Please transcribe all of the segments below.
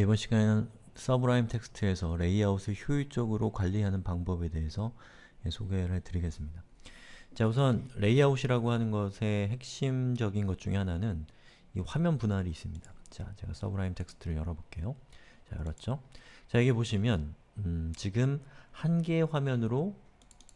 이번 시간에는 서브라임 텍스트에서 레이아웃을 효율적으로 관리하는 방법에 대해서 예, 소개를 해드리겠습니다. 자 우선 레이아웃이라고 하는 것의 핵심적인 것 중에 하나는 이 화면 분할이 있습니다. 자 제가 서브라임 텍스트를 열어볼게요. 자 열었죠? 자 여기 보시면 음, 지금 한 개의 화면으로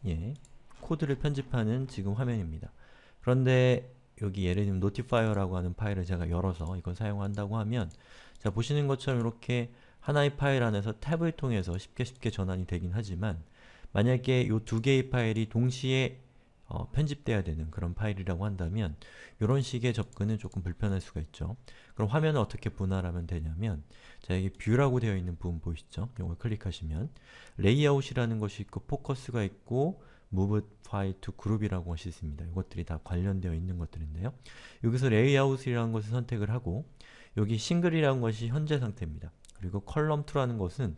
예, 코드를 편집하는 지금 화면입니다. 그런데 여기 예를 들면 notifier라고 하는 파일을 제가 열어서 이걸 사용한다고 하면 자 보시는 것처럼 이렇게 하나의 파일 안에서 탭을 통해서 쉽게 쉽게 전환이 되긴 하지만 만약에 이 두 개의 파일이 동시에 어, 편집돼야 되는 그런 파일이라고 한다면 이런 식의 접근은 조금 불편할 수가 있죠. 그럼 화면을 어떻게 분할하면 되냐면 자 여기 뷰라고 되어 있는 부분 보이시죠? 이걸 클릭하시면 레이아웃이라는 것이 있고 그 포커스가 있고 move file to group이라고 할 수 있습니다. 이것들이 다 관련되어 있는 것들인데요. 여기서 layout이라는 것을 선택을 하고 여기 싱글이라는 것이 현재 상태입니다. 그리고 column2라는 것은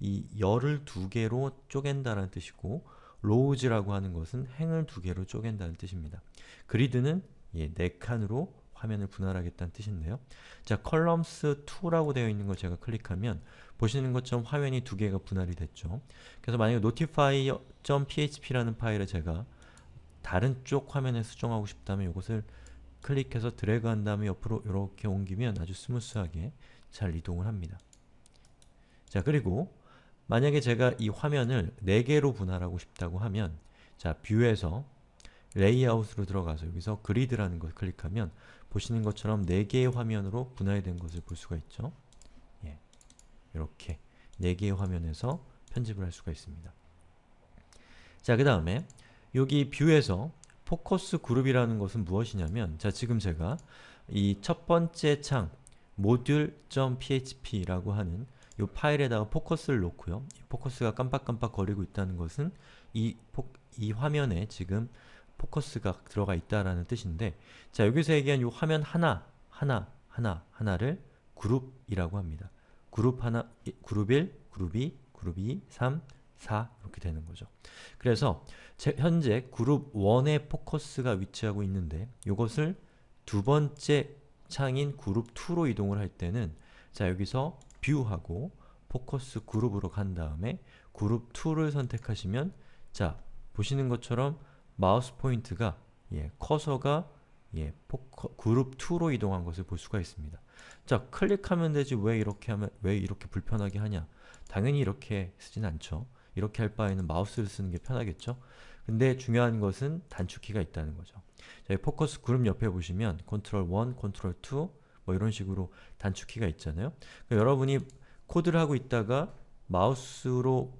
이 열을 두 개로 쪼갠다는 뜻이고 rows라고 하는 것은 행을 두 개로 쪼갠다는 뜻입니다. 그리드는 예, 네 칸으로 화면을 분할하겠다는 뜻인데요. 자, columns2라고 되어 있는 걸 제가 클릭하면 보시는 것처럼 화면이 두 개가 분할이 됐죠. 그래서 만약에 notify.php라는 파일을 제가 다른 쪽 화면에 수정하고 싶다면 이것을 클릭해서 드래그한 다음에 옆으로 이렇게 옮기면 아주 스무스하게 잘 이동을 합니다. 자 그리고 만약에 제가 이 화면을 4개로 분할하고 싶다고 하면 자 뷰에서 레이아웃으로 들어가서 여기서 그리드라는 것을 클릭하면 보시는 것처럼 4개의 화면으로 분할된 것을 볼 수가 있죠. 예. 이렇게 4개의 화면에서 편집을 할 수가 있습니다. 자, 그 다음에 여기 뷰에서 포커스 그룹이라는 것은 무엇이냐면 자, 지금 제가 이 첫 번째 창 module.php라고 하는 이 파일에다가 포커스를 놓고요. 포커스가 깜빡깜빡 거리고 있다는 것은 이, 포, 이 화면에 지금 포커스가 들어가 있다라는 뜻인데 자 여기서 얘기한 이 화면 하나, 하나, 하나, 하나를 그룹이라고 합니다. 그룹 하나, 그룹 1, 그룹 2, 그룹 2, 3, 4 이렇게 되는 거죠. 그래서 현재 그룹 1의 포커스가 위치하고 있는데 이것을 두 번째 창인 그룹 2로 이동을 할 때는 자 여기서 뷰하고 포커스 그룹으로 간 다음에 그룹 2를 선택하시면 자 보시는 것처럼 마우스 포인트가 예, 커서가 예, 포커, 그룹 2로 이동한 것을 볼 수가 있습니다. 자, 클릭하면 되지 왜 이렇게 하면 왜 이렇게 불편하게 하냐? 당연히 이렇게 쓰진 않죠. 이렇게 할 바에는 마우스를 쓰는 게 편하겠죠? 근데 중요한 것은 단축키가 있다는 거죠. 자, 포커스 그룹 옆에 보시면 컨트롤 1, 컨트롤 2, 뭐 이런 식으로 단축키가 있잖아요. 그러니까 여러분이 코드를 하고 있다가 마우스로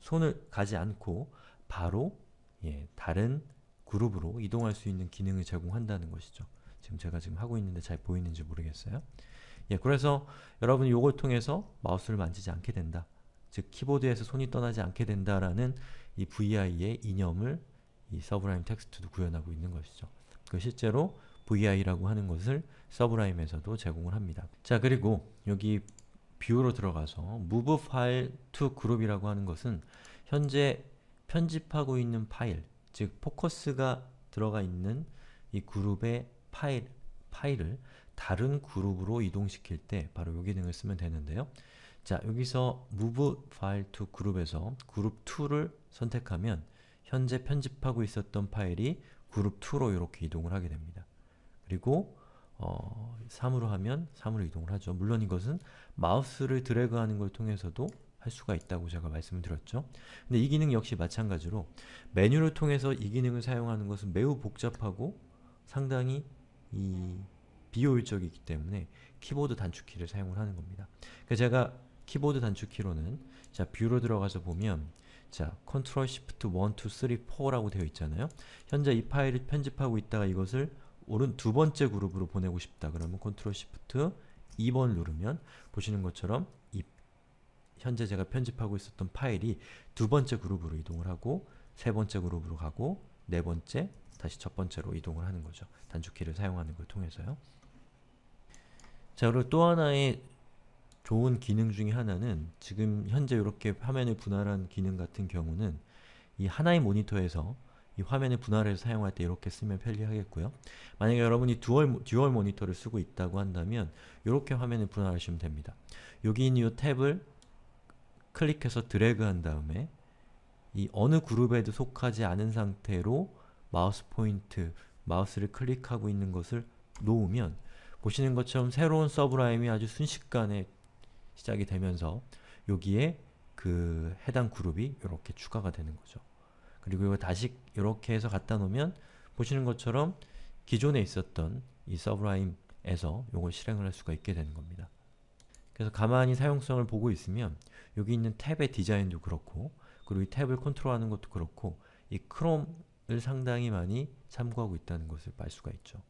손을 가지 않고 바로 예, 다른 그룹으로 이동할 수 있는 기능을 제공한다는 것이죠. 지금 제가 지금 하고 있는데 잘 보이는지 모르겠어요. 예, 그래서 여러분이 요걸 통해서 마우스를 만지지 않게 된다. 즉, 키보드에서 손이 떠나지 않게 된다라는 이 vi의 이념을 이 서브라임 텍스트도 구현하고 있는 것이죠. 그 실제로 vi라고 하는 것을 서브라임에서도 제공을 합니다. 자, 그리고 여기 뷰로 들어가서 move file to group이라고 하는 것은 현재 편집하고 있는 파일, 즉 포커스가 들어가 있는 이 그룹의 파일, 파일을 다른 그룹으로 이동시킬 때 바로 이 기능을 쓰면 되는데요. 자, 여기서 move file to 그룹에서 그룹 2를 선택하면 현재 편집하고 있었던 파일이 그룹 2로 이렇게 이동을 하게 됩니다. 그리고 어, 3으로 하면 3으로 이동을 하죠. 물론 이것은 마우스를 드래그하는 걸 통해서도 할 수가 있다고 제가 말씀을 드렸죠. 근데 이 기능 역시 마찬가지로 메뉴를 통해서 이 기능을 사용하는 것은 매우 복잡하고 상당히 이 비효율적이기 때문에 키보드 단축키를 사용을 하는 겁니다. 그 제가 키보드 단축키로는 자 뷰로 들어가서 보면 자 컨트롤 시프트 1, 2, 3, 4라고 되어 있잖아요. 현재 이 파일을 편집하고 있다가 이것을 오른 두 번째 그룹으로 보내고 싶다 그러면 컨트롤 시프트 2번 누르면 보시는 것처럼 이 현재 제가 편집하고 있었던 파일이 두 번째 그룹으로 이동을 하고 세 번째 그룹으로 가고 네 번째, 다시 첫 번째로 이동을 하는 거죠. 단축키를 사용하는 걸 통해서요. 자, 그리고 또 하나의 좋은 기능 중에 하나는 지금 현재 이렇게 화면을 분할한 기능 같은 경우는 이 하나의 모니터에서 이 화면을 분할해서 사용할 때 이렇게 쓰면 편리하겠고요. 만약에 여러분이 듀얼, 듀얼 모니터를 쓰고 있다고 한다면 이렇게 화면을 분할하시면 됩니다. 여기 있는 이 탭을 클릭해서 드래그한 다음에 이 어느 그룹에도 속하지 않은 상태로 마우스 포인트, 마우스를 클릭하고 있는 것을 놓으면 보시는 것처럼 새로운 서브라임이 아주 순식간에 시작이 되면서 여기에 그 해당 그룹이 이렇게 추가가 되는 거죠. 그리고 이거 다시 이렇게 해서 갖다 놓으면 보시는 것처럼 기존에 있었던 이 서브라임에서 이걸 실행을 할 수가 있게 되는 겁니다. 그래서 가만히 사용성을 보고 있으면 여기 있는 탭의 디자인도 그렇고 그리고 이 탭을 컨트롤하는 것도 그렇고 이 크롬을 상당히 많이 참고하고 있다는 것을 알 수가 있죠.